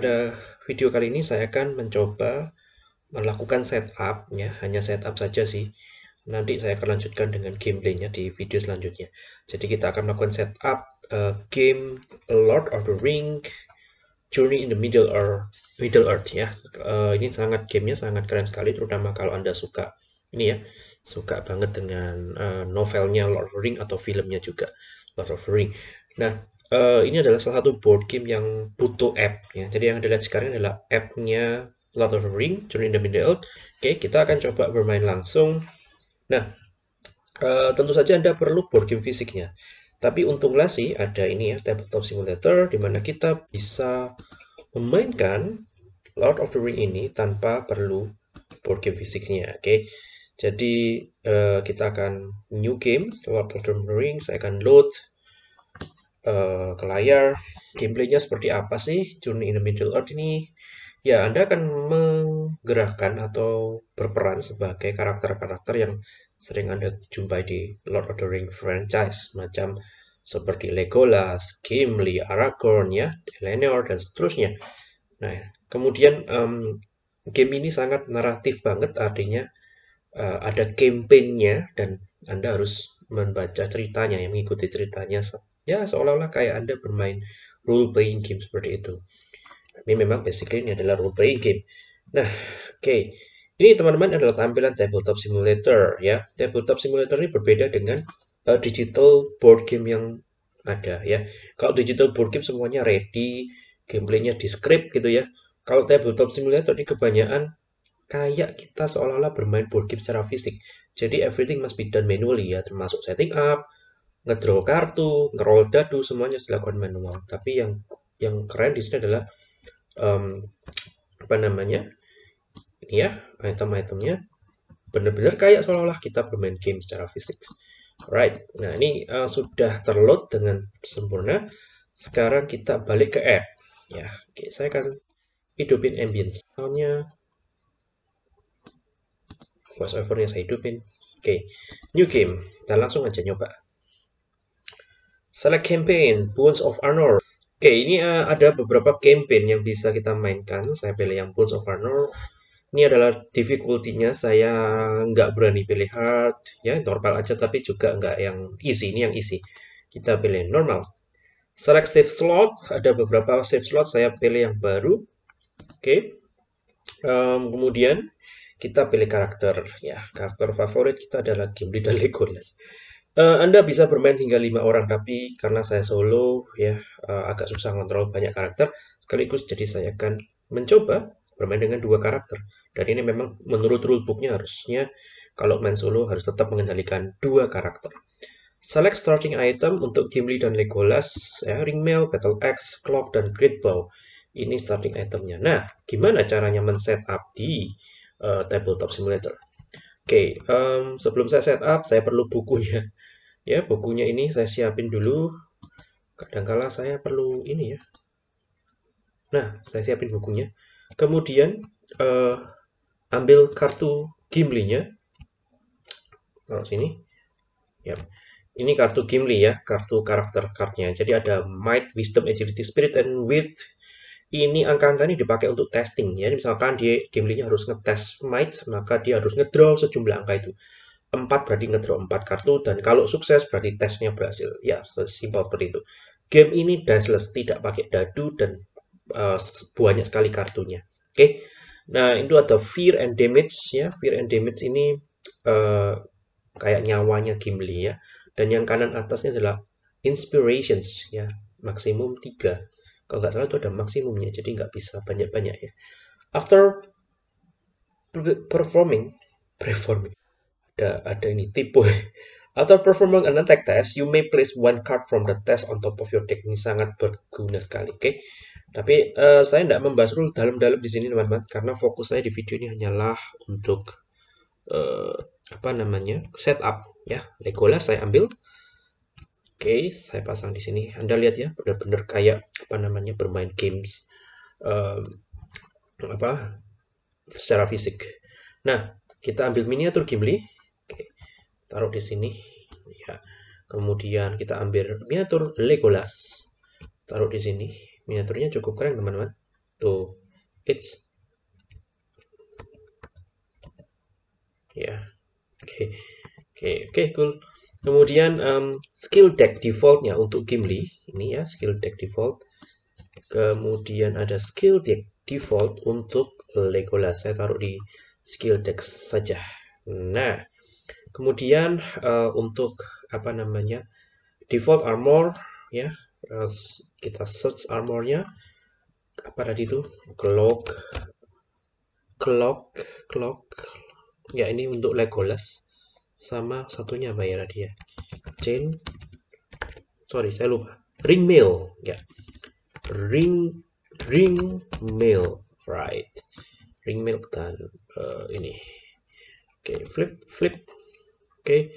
pada video kali ini saya akan mencoba melakukan setup ya, hanya setup saja sih. Nanti saya akan lanjutkan dengan gameplaynya di video selanjutnya. Jadi kita akan melakukan setup uh, game Lord of the Ring Journey in the Middle Earth, Middle Earth ya. Uh, ini sangat gamenya sangat keren sekali, terutama kalau anda suka ini ya, suka banget dengan uh, novelnya Lord of the Ring atau filmnya juga Lord of the Ring. Nah, uh, ini adalah salah satu board game yang butuh app ya. Jadi yang dilihat sekarang adalah app-nya Lord of the Ring, Journey in the Middle Earth. Oke, kita akan coba bermain langsung. Nah, uh, tentu saja Anda perlu board game fisiknya. Tapi untunglah sih ada ini ya, tabletop simulator, di mana kita bisa memainkan Lord of the Ring ini tanpa perlu board game fisiknya. Oke, jadi uh, kita akan new game, Lord of the Ring, saya akan load uh, ke layar gameplaynya seperti apa sih Journey in the Middle Earth ini ya Anda akan menggerakkan atau berperan sebagai karakter-karakter yang sering Anda jumpai di Lord of the Ring franchise macam seperti Legolas, Gimli, Aragorn ya, Eleanor dan seterusnya. Nah, kemudian um, game ini sangat naratif banget artinya uh, ada campaign-nya dan Anda harus membaca ceritanya, yang mengikuti ceritanya Ya, seolah-olah kayak Anda bermain role playing game seperti itu. Ini memang basically ini adalah role playing game. Nah, oke. Okay. Ini teman-teman adalah tampilan tabletop simulator ya. Tabletop simulator ini berbeda dengan uh, digital board game yang ada ya. Kalau digital board game semuanya ready, gameplaynya di script gitu ya. Kalau tabletop simulator ini kebanyakan kayak kita seolah-olah bermain board game secara fisik. Jadi everything must be done manually ya, termasuk setting up, ngedraw kartu, ngerol dadu semuanya dilakukan manual. Tapi yang yang keren di sini adalah um, apa namanya? Ini ya, item-itemnya benar-benar kayak seolah-olah kita bermain game secara fisik. Right. Nah, ini uh, sudah terload dengan sempurna. Sekarang kita balik ke app. Ya, oke, saya akan hidupin ambience soundnya. Voice overnya saya hidupin. Oke, new game. Kita langsung aja nyoba. Select campaign, bones of Arnor. Oke, ini uh, ada beberapa campaign yang bisa kita mainkan. Saya pilih yang bones of Arnor. Ini adalah difficulty-nya, saya nggak berani pilih hard, ya normal aja, tapi juga nggak yang easy, ini yang easy. Kita pilih normal. Select save slot, ada beberapa save slot, saya pilih yang baru. Oke, um, kemudian kita pilih karakter, ya karakter favorit kita adalah Gimli dan Legolas. Uh, Anda bisa bermain hingga lima orang, tapi karena saya solo, ya uh, agak susah ngontrol banyak karakter. Sekaligus jadi saya akan mencoba bermain dengan dua karakter. Dan ini memang menurut rulebooknya harusnya kalau main solo harus tetap mengendalikan dua karakter. Select starting item untuk Gimli dan Legolas, ya, Ringmail, Battle Axe, Clock, dan Great Bow. Ini starting itemnya. Nah, gimana caranya men-setup di uh, Tabletop Simulator? Oke, okay, um, sebelum saya setup, saya perlu bukunya ya bukunya ini saya siapin dulu kadangkala saya perlu ini ya nah saya siapin bukunya kemudian eh, ambil kartu Gimli-nya taruh sini ya ini kartu Gimli ya kartu karakter kartunya jadi ada Might, Wisdom, Agility, Spirit, and Wit ini angka-angka ini dipakai untuk testing ya. Misalkan dia Gimli-nya harus ngetes might, maka dia harus ngedraw sejumlah angka itu. 4 berarti ngedraw 4 kartu dan kalau sukses berarti tesnya berhasil. Ya, simpel seperti itu. Game ini dashless, tidak pakai dadu dan uh, banyak sekali kartunya. Oke. Okay? Nah, itu ada fear and damage ya. Fear and damage ini uh, kayak nyawanya Gimli ya. Dan yang kanan atasnya adalah inspirations ya, maksimum 3. Kalau nggak salah itu ada maksimumnya, jadi nggak bisa banyak-banyak ya. After performing performing ada ini tipe Atau performing an attack test, you may place one card from the test on top of your deck. Ini sangat berguna sekali, oke? Okay? Tapi uh, saya tidak membahas rule dalam-dalam di sini, teman-teman, karena fokus saya di video ini hanyalah untuk uh, apa namanya setup, ya. Legolas saya ambil, oke, okay, saya pasang di sini. Anda lihat ya, benar-benar kayak apa namanya bermain games uh, apa secara fisik. Nah, kita ambil miniatur Gimli taruh di sini ya kemudian kita ambil miniatur Legolas taruh di sini miniaturnya cukup keren teman-teman tuh it's ya oke oke oke cool kemudian um, skill deck defaultnya untuk Gimli ini ya skill deck default kemudian ada skill deck default untuk Legolas saya taruh di skill deck saja nah Kemudian uh, untuk apa namanya default armor ya uh, kita search armornya apa tadi itu clock clock clock ya ini untuk Legolas sama satunya apa ya tadi ya chain sorry saya lupa ring mail ya ring ring mail right ring mail dan uh, ini oke okay, flip flip okay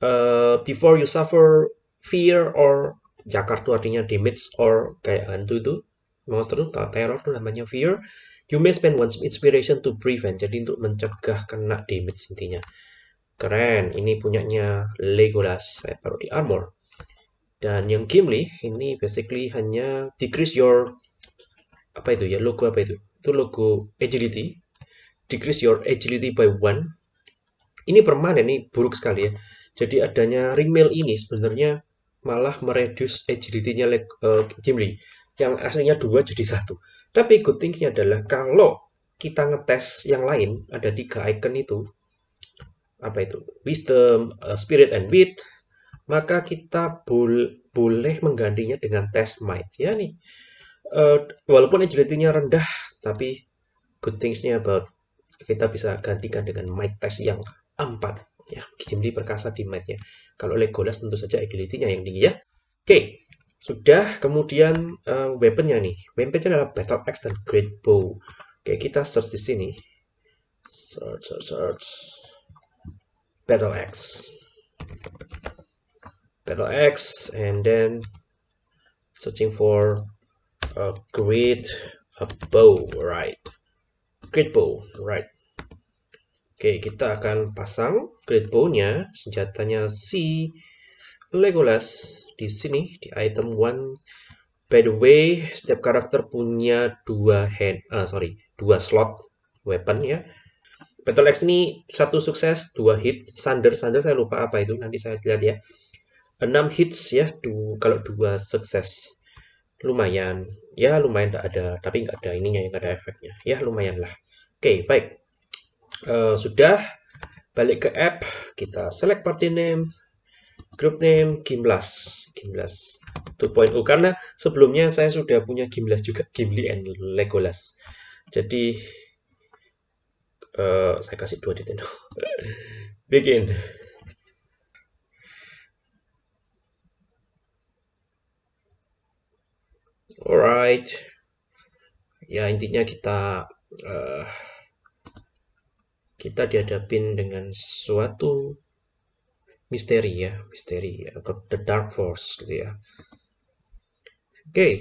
uh, eh, before you suffer fear or Jakarta artinya damage or kayak hantu itu monster itu teror itu namanya fear you may spend one inspiration to prevent jadi untuk mencegah kena damage intinya keren ini punyanya Legolas saya taruh di armor dan yang Gimli ini basically hanya decrease your apa itu ya logo apa itu itu logo agility decrease your agility by one ini permanen ini buruk sekali ya jadi adanya ringmail ini sebenarnya malah mereduce agility-nya uh, eh, Gimli yang aslinya dua jadi satu tapi good thingsnya nya adalah kalau kita ngetes yang lain ada tiga icon itu apa itu wisdom uh, spirit and wit maka kita bol boleh menggantinya dengan test might ya nih uh, walaupun agility-nya rendah tapi good things-nya about kita bisa gantikan dengan might test yang 4 ya Gimli perkasa di matnya. nya kalau Legolas tentu saja agility-nya yang tinggi ya oke sudah kemudian uh, weapon-nya nih weapon-nya adalah battle axe dan great bow oke kita search di sini search search search battle axe battle axe and then searching for a great a bow right great bow right Oke, kita akan pasang Great Bow-nya, senjatanya si Legolas di sini, di item 1. By the way, setiap karakter punya dua hand, uh, sorry, dua slot weapon ya. Battle X ini satu sukses, dua hit. Thunder, Thunder saya lupa apa itu, nanti saya lihat ya. enam hits ya, du kalau dua sukses. Lumayan, ya lumayan tak ada, tapi nggak ada ininya, nggak ada efeknya. Ya lumayan lah. Oke, baik. Eh, sudah balik ke app kita select party name group name gimblas gimblas 2.0 karena sebelumnya saya sudah punya Gimblas juga Gimli and Legolas jadi uh, saya kasih dua detik begin alright ya intinya kita uh, kita dihadapin dengan suatu misteri ya, misteri atau the dark force gitu ya. Oke. Okay.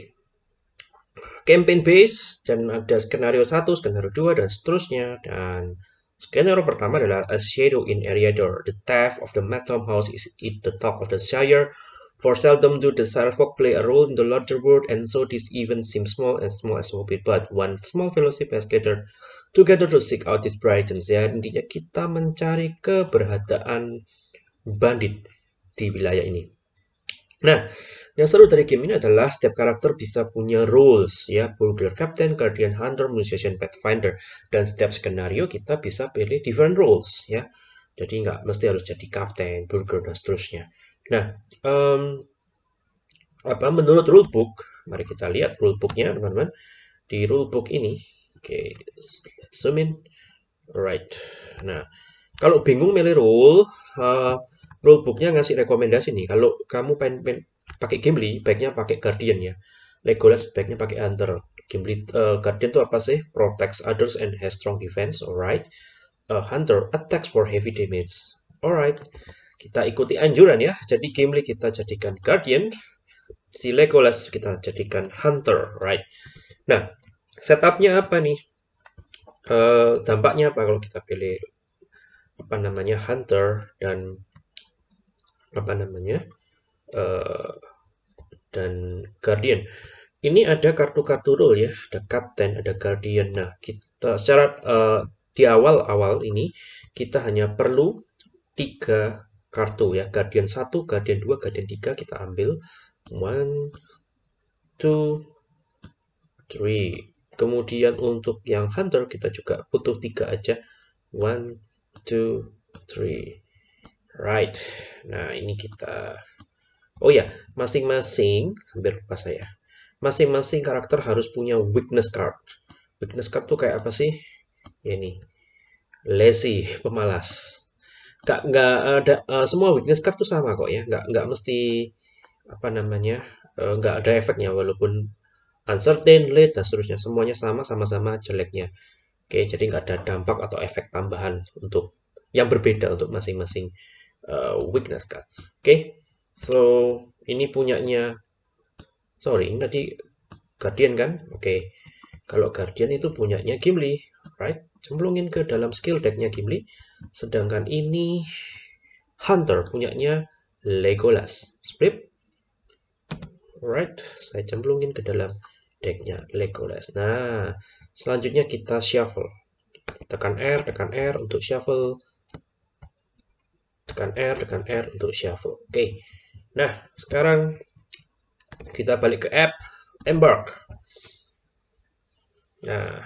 Campaign base dan ada skenario 1, skenario 2 dan seterusnya dan skenario pertama adalah a shadow in area door. The theft of the Matom house is it the talk of the Shire For seldom do the Sarafoc play a role in the larger world, and so this even seems small and small as will be, but one small fellowship has gathered together to seek out this bright and Ya, intinya kita mencari keberadaan bandit di wilayah ini. Nah, yang seru dari game ini adalah setiap karakter bisa punya roles, ya, Burglar Captain, Guardian Hunter, Musician, Pathfinder, dan setiap skenario kita bisa pilih different roles, ya. Jadi nggak mesti harus jadi Captain, Burglar, dan seterusnya. Nah, um, apa menurut rulebook, mari kita lihat rulebooknya, teman-teman. Di rulebook ini, oke, okay, let's zoom in. right. Nah, kalau bingung milih rule, uh, rulebooknya ngasih rekomendasi nih. Kalau kamu pengen, pengen pakai Gimli, baiknya pakai Guardian ya. Legolas baiknya pakai Hunter. Gimli, uh, Guardian itu apa sih? Protects others and has strong defense. Alright. Uh, Hunter attacks for heavy damage. Alright. Kita ikuti anjuran ya. Jadi Gimli kita jadikan guardian, si Legolas kita jadikan hunter, right? Nah, setupnya apa nih? Uh, dampaknya apa kalau kita pilih apa namanya hunter dan apa namanya uh, dan guardian? Ini ada kartu-kartu rule ya, ada captain, ada guardian. Nah, kita secara uh, di awal-awal ini kita hanya perlu tiga kartu ya. Guardian 1, Guardian 2, Guardian 3 kita ambil. 1, 2, 3. Kemudian untuk yang Hunter kita juga butuh 3 aja. 1, 2, 3. Right. Nah, ini kita... Oh ya, masing-masing, hampir lupa saya. Masing-masing karakter harus punya weakness card. Weakness card tuh kayak apa sih? Ya ini. Lazy, pemalas nggak nggak ada uh, semua weakness card tuh sama kok ya nggak nggak mesti apa namanya uh, nggak ada efeknya walaupun uncertain late dan seterusnya semuanya sama sama-sama jeleknya oke jadi nggak ada dampak atau efek tambahan untuk yang berbeda untuk masing-masing uh, weakness card oke so ini punyanya sorry ini tadi guardian kan oke kalau guardian itu punyanya Gimli right cemplungin ke dalam skill decknya Gimli Sedangkan ini Hunter punyanya Legolas. Script. Alright, saya cemplungin ke dalam decknya Legolas. Nah, selanjutnya kita shuffle. Tekan R, tekan R untuk shuffle. Tekan R, tekan R untuk shuffle. Oke. Okay. Nah, sekarang kita balik ke app Embark. Nah,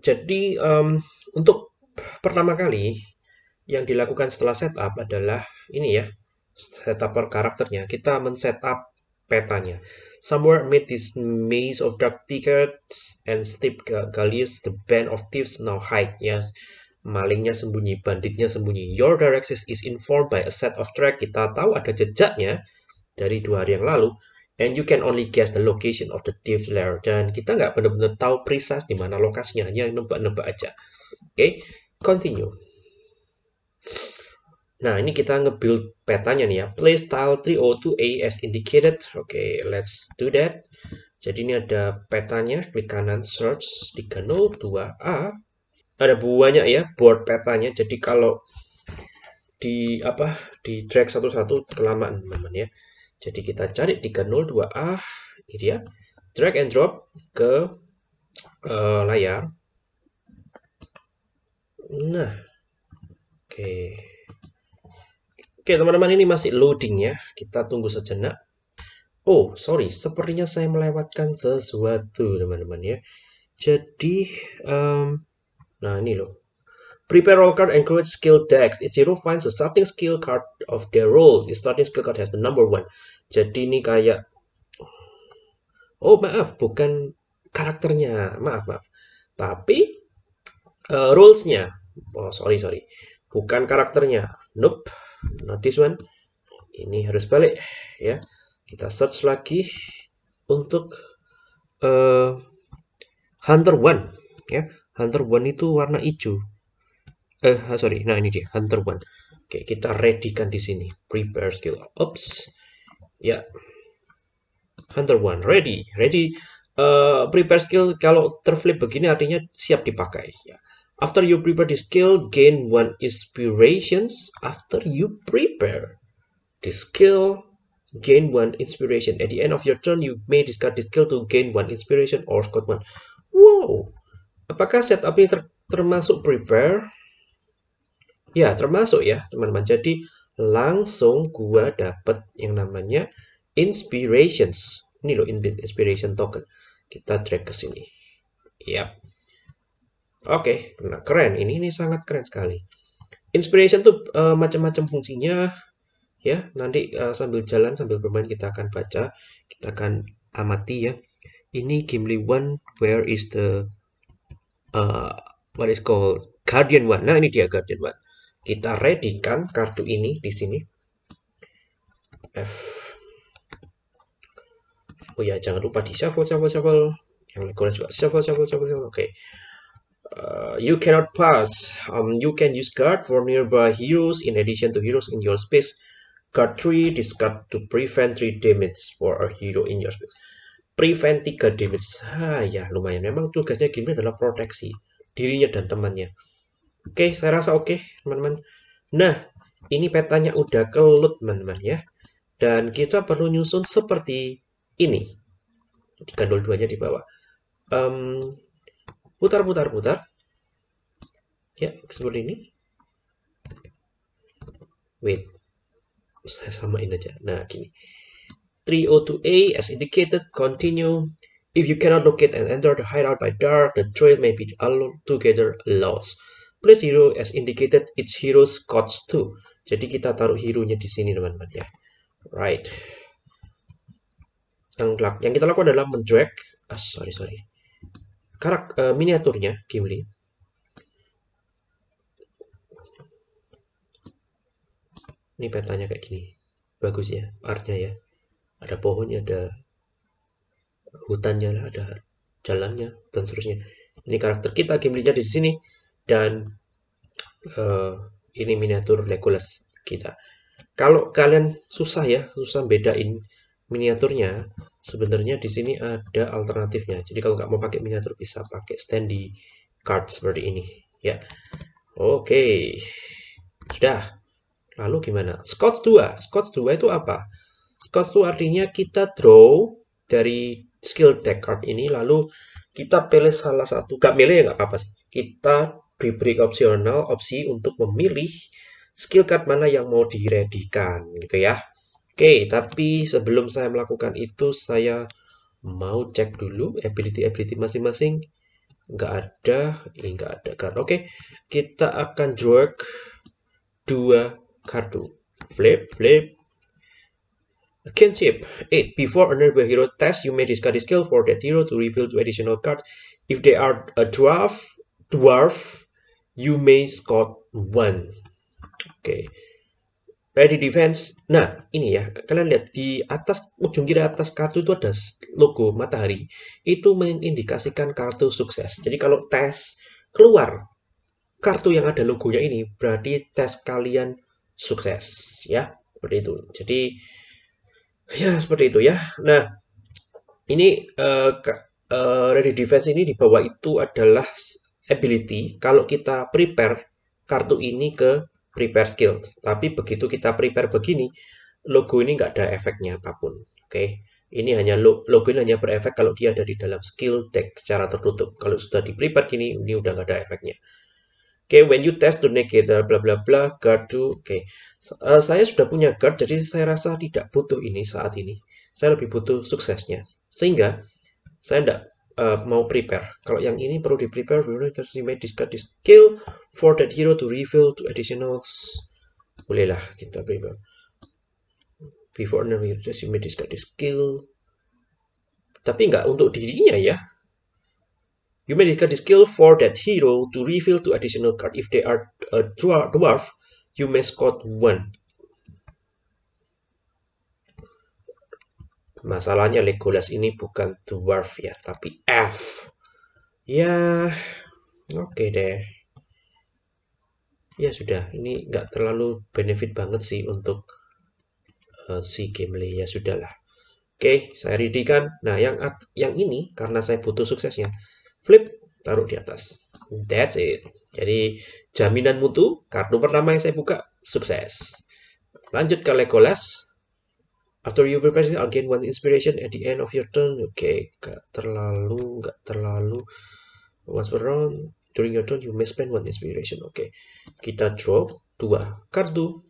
jadi um, untuk pertama kali yang dilakukan setelah setup adalah ini ya, setup karakternya. Kita men-setup petanya. Somewhere amid this maze of dark tickets and steep gullies, the band of thieves now hide. Yes, malingnya sembunyi, banditnya sembunyi. Your direction is informed by a set of track. Kita tahu ada jejaknya dari dua hari yang lalu. And you can only guess the location of the thieves lair. Dan kita nggak benar-benar tahu precise di mana lokasinya, hanya nebak-nebak aja. Oke, okay? Continue. Nah, ini kita nge-build petanya nih ya. Play style 302A as indicated. Oke, okay, let's do that. Jadi ini ada petanya, klik kanan search 302A. Ada banyak ya board petanya. Jadi kalau di apa di drag satu-satu kelamaan teman-teman ya. Jadi kita cari 302A, ini dia. Drag and drop ke uh, layar Nah, oke. Oke, teman-teman ini masih loading ya. Kita tunggu sejenak. Oh, sorry. Sepertinya saya melewatkan sesuatu, teman-teman ya. Jadi, um, nah ini loh. Prepare all card and create skill decks. Ichiro finds the starting skill card of their roles. The starting skill card has the number one. Jadi ini kayak... Oh, maaf. Bukan karakternya. Maaf, maaf. Tapi, uh, rules-nya oh sorry sorry bukan karakternya nope not this one ini harus balik ya kita search lagi untuk uh, Hunter One ya Hunter One itu warna hijau eh uh, sorry nah ini dia Hunter One oke kita readykan di sini prepare skill ops ya Hunter One ready ready uh, prepare skill kalau terflip begini artinya siap dipakai ya After you prepare the skill, gain one inspirations after you prepare the skill gain one inspiration at the end of your turn you may discard the skill to gain one inspiration or score one wow apakah setup ini ter termasuk prepare ya termasuk ya teman-teman jadi langsung gua dapat yang namanya inspirations ini loh inspiration token kita drag ke sini yap Oke, okay. nah keren. Ini ini sangat keren sekali. Inspiration tuh uh, macam-macam fungsinya ya. Nanti uh, sambil jalan sambil bermain kita akan baca, kita akan amati ya. Ini Gimli One, where is the uh, what is called Guardian One. Nah ini dia Guardian One. Kita ready kan kartu ini di sini. F. Oh ya, jangan lupa di shuffle, shuffle, shuffle. Yang lain juga shuffle, shuffle, shuffle, shuffle. Oke. Okay. Uh, you cannot pass. Um, you can use card for nearby heroes in addition to heroes in your space. Guard 3, discard to prevent 3 damage for a hero in your space. Prevent 3 damage. Ah ya, lumayan. Memang tugasnya game adalah proteksi dirinya dan temannya. Oke, okay, saya rasa oke, okay, teman-teman. Nah, ini petanya udah kelut, teman-teman ya. Dan kita perlu nyusun seperti ini. Di gandol duanya di bawah. Um, putar putar putar ya seperti ini wait saya samain aja nah gini 302A as indicated continue if you cannot locate and enter the hideout by dark the trail may be altogether lost place hero as indicated its hero scots too jadi kita taruh hero-nya di sini teman-teman ya right yang, kita lakukan adalah men-drag ah, sorry sorry karak, uh, miniaturnya Gimli. Ini petanya kayak gini. Bagus ya, artnya ya. Ada pohonnya, ada hutannya lah, ada jalannya dan seterusnya. Ini karakter kita gimli jadi di sini dan uh, ini miniatur Legolas kita. Kalau kalian susah ya, susah bedain miniaturnya sebenarnya di sini ada alternatifnya jadi kalau nggak mau pakai miniatur bisa pakai standy card seperti ini ya oke okay. sudah lalu gimana Scott 2 Scott 2 itu apa Scott 2 artinya kita draw dari skill deck card ini lalu kita pilih salah satu Gak milih ya nggak apa-apa sih kita diberi opsional opsi untuk memilih skill card mana yang mau diredikan gitu ya Oke, tapi sebelum saya melakukan itu, saya mau cek dulu ability-ability masing-masing. Nggak ada, ini nggak ada kan. Oke, kita akan drag dua kartu. Flip, flip. Kinship. 8. Before another hero test, you may discard a skill for that hero to reveal two additional cards. If they are a dwarf, dwarf, you may score one. Oke. Okay ready defense. Nah, ini ya, kalian lihat di atas ujung kiri atas kartu itu ada logo matahari. Itu mengindikasikan kartu sukses. Jadi kalau tes keluar kartu yang ada logonya ini, berarti tes kalian sukses, ya. Seperti itu. Jadi ya seperti itu ya. Nah, ini uh, uh, ready defense ini di bawah itu adalah ability. Kalau kita prepare kartu ini ke prepare skills. Tapi begitu kita prepare begini, logo ini nggak ada efeknya apapun. Oke, okay? ini hanya logo ini hanya berefek kalau dia ada di dalam skill deck secara tertutup. Kalau sudah di prepare gini, ini udah nggak ada efeknya. Oke, okay, when you test the negator, bla bla bla, guard to, oke. Okay. Uh, eh, saya sudah punya guard, jadi saya rasa tidak butuh ini saat ini. Saya lebih butuh suksesnya. Sehingga, saya tidak uh, mau prepare. Kalau yang ini perlu di prepare, we need to estimate discard this skill for that hero to refill to additional bolehlah kita prepare. Before enemy hero to estimate discard this skill. Tapi nggak untuk dirinya ya. You may discard the skill for that hero to refill to additional card. If they are a dwarf, you may score one. Masalahnya Legolas ini bukan dwarf ya, tapi F Ya, oke okay deh. Ya sudah, ini nggak terlalu benefit banget sih untuk uh, si Gimli. Ya sudahlah. Oke, okay, saya ridikan. Nah, yang yang ini karena saya butuh suksesnya. Flip, taruh di atas. That's it. Jadi, jaminan mutu, kartu pertama yang saya buka, sukses. Lanjut ke Legolas. After you prepare again one inspiration at the end of your turn. Oke, okay. gak terlalu, gak terlalu. Once per round, during your turn you may spend one inspiration. Oke, okay. kita drop dua kartu.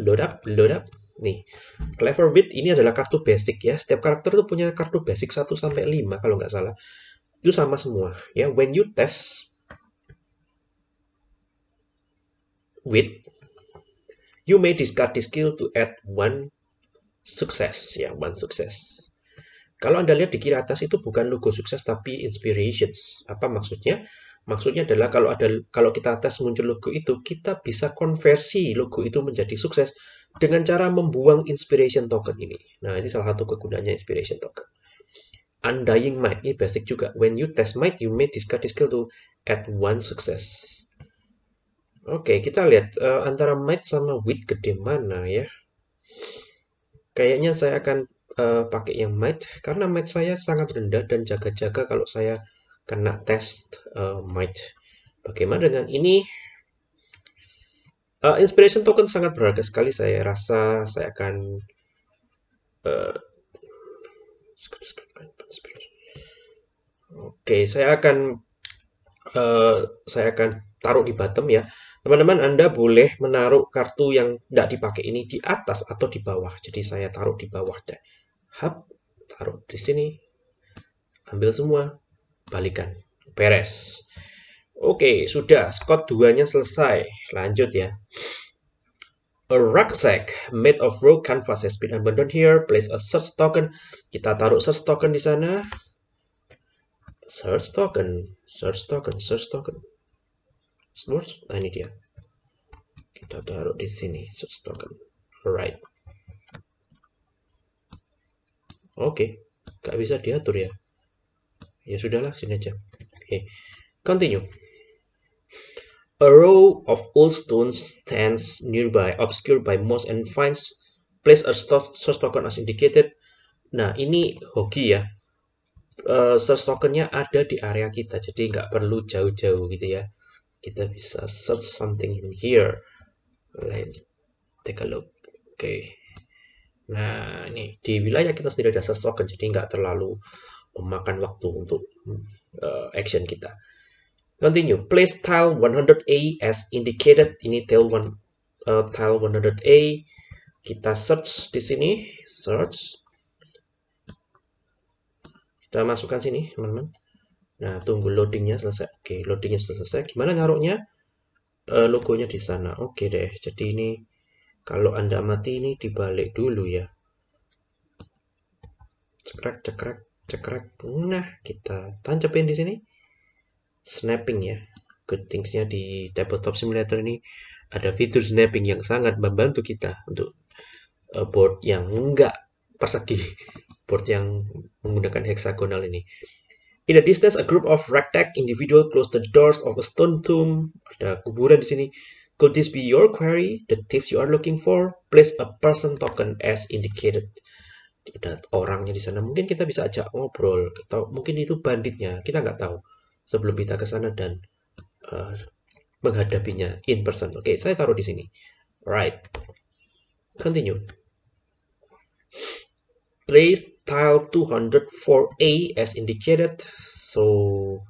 Load up, load up. Nih, Clever Bit ini adalah kartu basic ya. Setiap karakter itu punya kartu basic 1 sampai 5 kalau nggak salah. Itu sama semua ya. When you test with you may discard this skill to add one sukses ya one sukses kalau anda lihat di kiri atas itu bukan logo sukses tapi inspirations apa maksudnya maksudnya adalah kalau ada kalau kita atas muncul logo itu kita bisa konversi logo itu menjadi sukses dengan cara membuang inspiration token ini nah ini salah satu kegunaannya inspiration token undying might ini basic juga when you test might you may discard this skill to add one success Oke, okay, kita lihat uh, antara might sama wit gede mana ya. Kayaknya saya akan uh, pakai yang might karena might saya sangat rendah dan jaga-jaga kalau saya kena test uh, eh, might. Bagaimana dengan ini? Uh, inspiration token sangat berharga sekali saya rasa saya akan uh, Oke, okay, saya akan uh, saya akan taruh di bottom ya. Teman-teman, Anda boleh menaruh kartu yang tidak dipakai ini di atas atau di bawah. Jadi saya taruh di bawah deh. Hap, taruh di sini. Ambil semua, balikan. Beres. Oke, sudah. Scott duanya selesai. Lanjut ya. A rucksack made of raw canvas has been abandoned here. Place a search token. Kita taruh search token di sana. Search token, search token, search token source nah ini dia kita taruh di sini source token right oke okay. gak bisa diatur ya ya sudahlah sini aja oke okay. continue a row of old stones stands nearby obscured by moss and vines place a source token as indicated nah ini hoki ya uh, eh, source tokennya ada di area kita jadi nggak perlu jauh-jauh gitu ya kita bisa search something in here let's take a look oke okay. nah ini di wilayah kita sendiri ada search token jadi nggak terlalu memakan waktu untuk uh, action kita Continue. Place tile 100A as indicated. Ini tile one uh, tile 100A. Kita search di sini, search. Kita masukkan sini, teman-teman. Nah, tunggu loadingnya selesai. Oke, loadingnya selesai. Gimana ngaruhnya? E, eh, logonya di sana. Oke deh. Jadi ini kalau Anda mati ini dibalik dulu ya. Cekrek, cekrek, cekrek. Nah, kita tancepin di sini. Snapping ya. Good things-nya di Tabletop Simulator ini ada fitur snapping yang sangat membantu kita untuk eh, board yang enggak persegi board yang menggunakan heksagonal ini In the distance, a group of ragtag individual closed the doors of a stone tomb. Ada kuburan di sini. Could this be your query? The tips you are looking for? Place a person token as indicated. Ada orangnya di sana. Mungkin kita bisa ajak ngobrol. Atau mungkin itu banditnya. Kita nggak tahu. Sebelum kita ke sana dan uh, menghadapinya in person. Oke, okay, saya taruh di sini. Right. Continue. Place tile 204A as indicated. So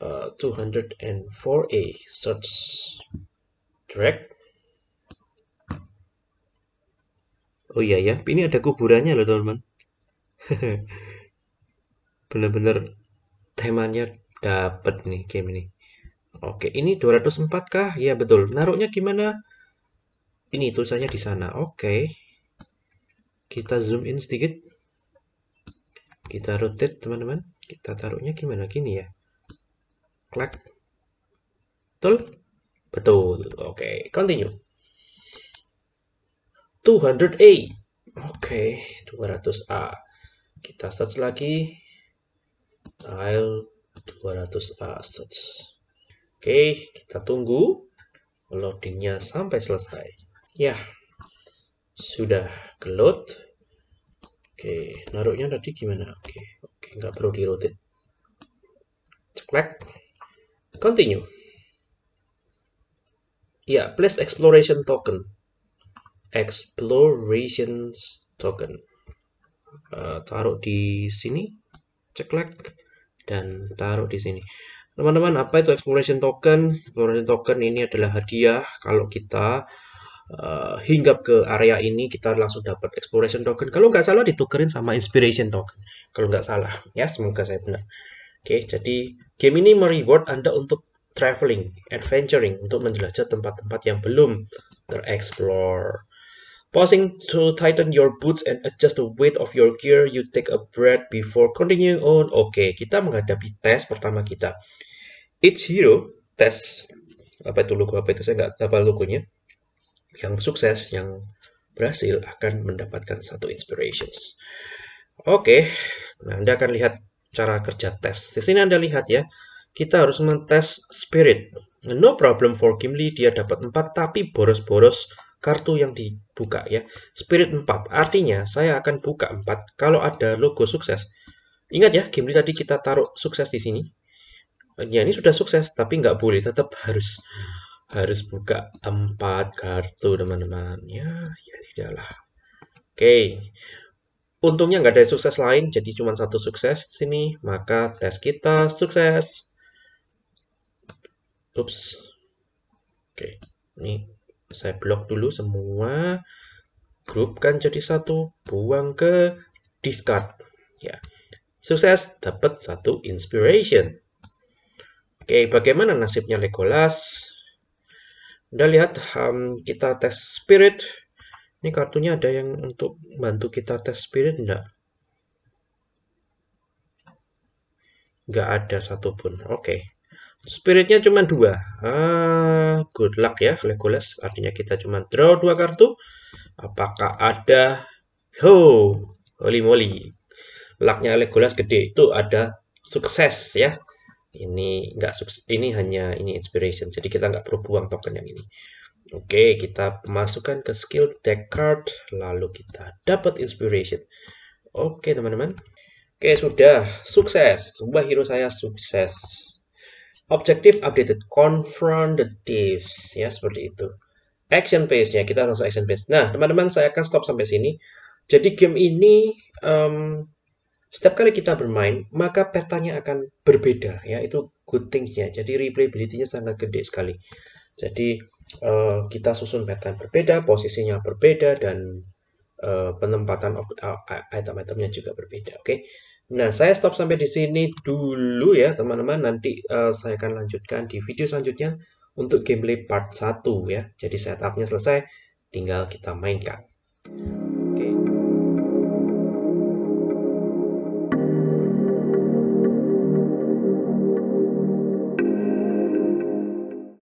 uh, 204A search direct. Oh iya ya, ini ada kuburannya loh teman-teman. Bener-bener temanya dapat nih game ini. Oke, ini 204 kah? Ya betul. Naruhnya gimana? Ini tulisannya di sana. Oke. Kita zoom in sedikit kita rotate teman-teman kita taruhnya gimana gini ya klik betul betul oke okay. continue 200A oke okay. 200A kita search lagi tile 200A search oke okay. kita tunggu loadingnya sampai selesai ya sudah ke load Oke, naruhnya tadi gimana? Oke, oke, nggak perlu di rotate. Ceklek. Continue. Ya, place exploration token. Exploration token. Uh, taruh di sini. Ceklek. Dan taruh di sini. Teman-teman, apa itu exploration token? Exploration token ini adalah hadiah kalau kita uh, hinggap ke area ini kita langsung dapat exploration token kalau nggak salah ditukerin sama inspiration token kalau nggak salah ya semoga saya benar oke okay, jadi game ini mereward anda untuk traveling adventuring untuk menjelajah tempat-tempat yang belum terexplore Pausing to tighten your boots and adjust the weight of your gear, you take a breath before continuing on. Oke, okay, kita menghadapi tes pertama kita. Each hero tes apa itu logo apa itu saya nggak tahu logonya yang sukses, yang berhasil akan mendapatkan satu inspirations. Oke, okay. nah Anda akan lihat cara kerja tes. Di sini Anda lihat ya, kita harus mentes spirit. No problem for Gimli, dia dapat 4 tapi boros-boros kartu yang dibuka ya. Spirit 4, artinya saya akan buka 4 kalau ada logo sukses. Ingat ya, Gimli tadi kita taruh sukses di sini. Ya, ini sudah sukses, tapi nggak boleh, tetap harus harus buka empat kartu teman-teman ya ya tidaklah oke untungnya nggak ada sukses lain jadi cuma satu sukses sini maka tes kita sukses ups oke ini saya blok dulu semua grup kan jadi satu buang ke discard ya sukses dapat satu inspiration oke bagaimana nasibnya Legolas anda lihat um, kita tes spirit. Ini kartunya ada yang untuk bantu kita tes spirit enggak? Enggak ada satupun. Oke. Okay. Spiritnya cuma dua. Ah, good luck ya Legolas. Artinya kita cuma draw dua kartu. Apakah ada? Ho, holy moly. Lucknya Legolas gede itu ada sukses ya ini nggak ini hanya ini inspiration jadi kita nggak perlu buang token yang ini oke kita masukkan ke skill deck card lalu kita dapat inspiration oke teman-teman oke sudah sukses sebuah hero saya sukses Objektif updated confront the thieves ya seperti itu action phase nya kita langsung action phase nah teman-teman saya akan stop sampai sini jadi game ini um, setiap kali kita bermain, maka petanya akan berbeda, ya. Itu good thing ya. Jadi replayability-nya sangat gede sekali. Jadi uh, kita susun peta yang berbeda, posisinya berbeda, dan uh, penempatan eh, item-itemnya juga berbeda. Oke. Okay? Nah, saya stop sampai di sini dulu ya, teman-teman. Nanti uh, saya akan lanjutkan di video selanjutnya untuk gameplay part 1 ya. Jadi setupnya selesai, tinggal kita mainkan.